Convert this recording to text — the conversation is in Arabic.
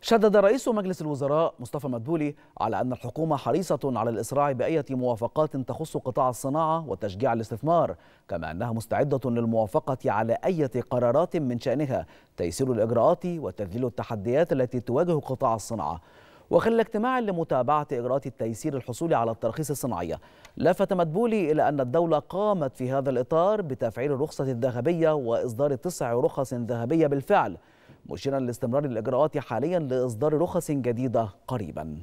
شدد رئيس مجلس الوزراء مصطفى مدبولي على أن الحكومة حريصة على الإسراع بأية موافقات تخص قطاع الصناعة وتشجيع الاستثمار كما أنها مستعدة للموافقة على أية قرارات من شأنها تيسير الإجراءات وتذليل التحديات التي تواجه قطاع الصناعة وخلال اجتماع لمتابعة إجراءات التيسير الحصول على الترخيص الصناعية لفت مدبولي إلى أن الدولة قامت في هذا الإطار بتفعيل الرخصة الذهبية وإصدار تسع رخص ذهبية بالفعل مشيرا لاستمرار الإجراءات حاليا لإصدار رخص جديدة قريباً